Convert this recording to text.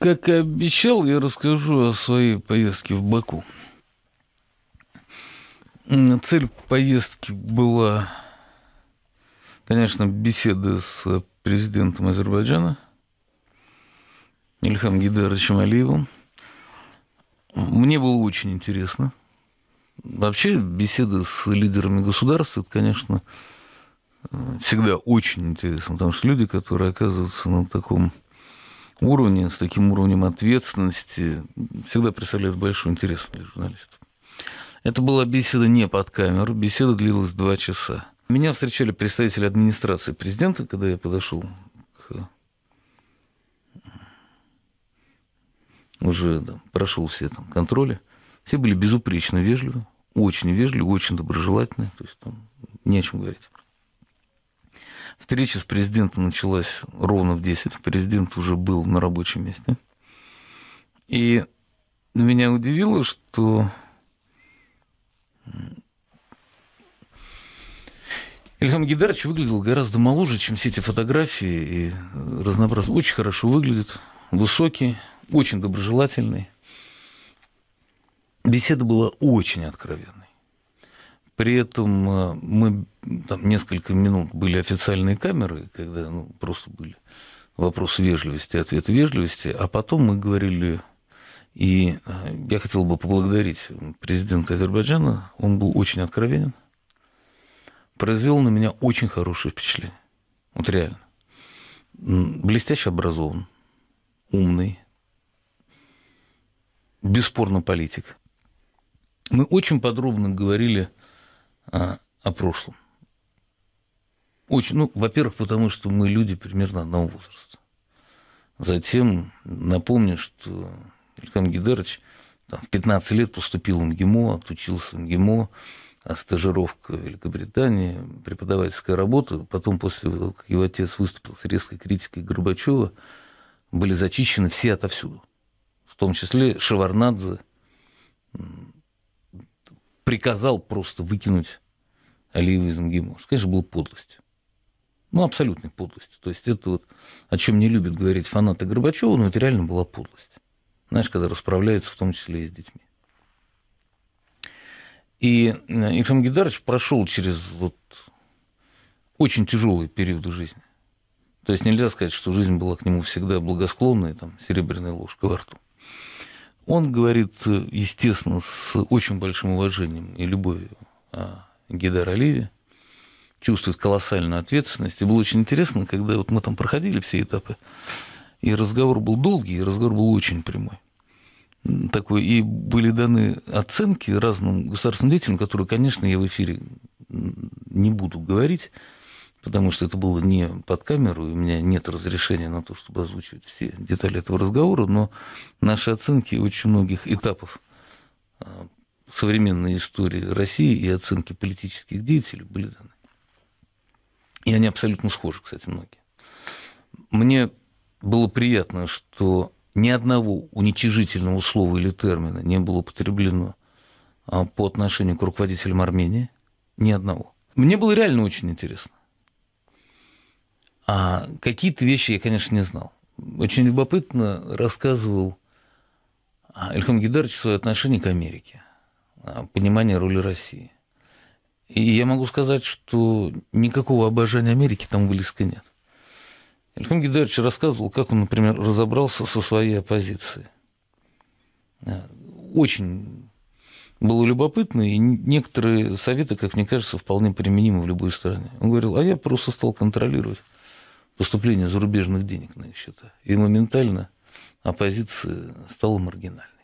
Как и обещал, я расскажу о своей поездке в Баку. Цель поездки была, конечно, беседа с президентом Азербайджана Ильхам Гидаровичем Алиевым. Мне было очень интересно. Вообще беседы с лидерами государств, это, конечно, э, всегда очень интересно, потому что люди, которые оказываются на таком уровне, с таким уровнем ответственности, всегда представляет большой интерес для журналистов. Это была беседа не под камеру, беседа длилась два часа. Меня встречали представители администрации президента, когда я подошел к... Уже да, прошел все там контроли. Все были безупречно вежливы, очень вежливы, очень доброжелательны. То есть там не о чем говорить. Встреча с президентом началась ровно в 10. Президент уже был на рабочем месте. И меня удивило, что Ильхам Гидарович выглядел гораздо моложе, чем все эти фотографии и разнообразно. Очень хорошо выглядит, высокий, очень доброжелательный. Беседа была очень откровенной. При этом э, мы там несколько минут были официальные камеры, когда ну, просто были вопросы вежливости, ответ вежливости, а потом мы говорили и э, я хотел бы поблагодарить э, президента Азербайджана. Он был очень откровенен. Произвел на меня очень хорошее впечатление. Вот реально. Блестяще образован, умный, бесспорно политик. Мы очень подробно говорили а, о прошлом. Очень, ну, во-первых, потому что мы люди примерно одного возраста. Затем напомню, что Илькан Гидарович там, в 15 лет поступил в МГИМО, отучился в МГИМО, а стажировка в Великобритании, преподавательская работа. Потом, после того, как его отец выступил с резкой критикой Горбачева, были зачищены все отовсюду. В том числе Шеварнадзе, приказал просто выкинуть Алиева из МГИМО. Конечно, была подлость. Ну, абсолютной подлость. То есть это вот, о чем не любят говорить фанаты Горбачева, но это реально была подлость. Знаешь, когда расправляются в том числе и с детьми. И Ильхам э, Гидарович прошел через вот очень тяжелые периоды жизни. То есть нельзя сказать, что жизнь была к нему всегда благосклонной, там, серебряной ложкой во рту. Он говорит, естественно, с очень большим уважением и любовью о а, Гидар Алиеве, чувствует колоссальную ответственность. И было очень интересно, когда вот мы там проходили все этапы, и разговор был долгий, и разговор был очень прямой. Такой, и были даны оценки разным государственным деятелям, которые, конечно, я в эфире не буду говорить, потому что это было не под камеру, и у меня нет разрешения на то, чтобы озвучивать все детали этого разговора, но наши оценки очень многих этапов а, современной истории России и оценки политических деятелей были даны. И они абсолютно схожи, кстати, многие. Мне было приятно, что ни одного уничижительного слова или термина не было употреблено а, по отношению к руководителям Армении. Ни одного. Мне было реально очень интересно. А какие-то вещи я, конечно, не знал. Очень любопытно рассказывал Ильхам Гидарович свое отношение к Америке, а, понимание роли России. И я могу сказать, что никакого обожания Америки там близко нет. Ильхам Гидарович рассказывал, как он, например, разобрался со своей оппозицией. А, очень было любопытно, и некоторые советы, как мне кажется, вполне применимы в любой стране. Он говорил, а я просто стал контролировать поступление зарубежных денег на их счета. И моментально оппозиция стала маргинальной.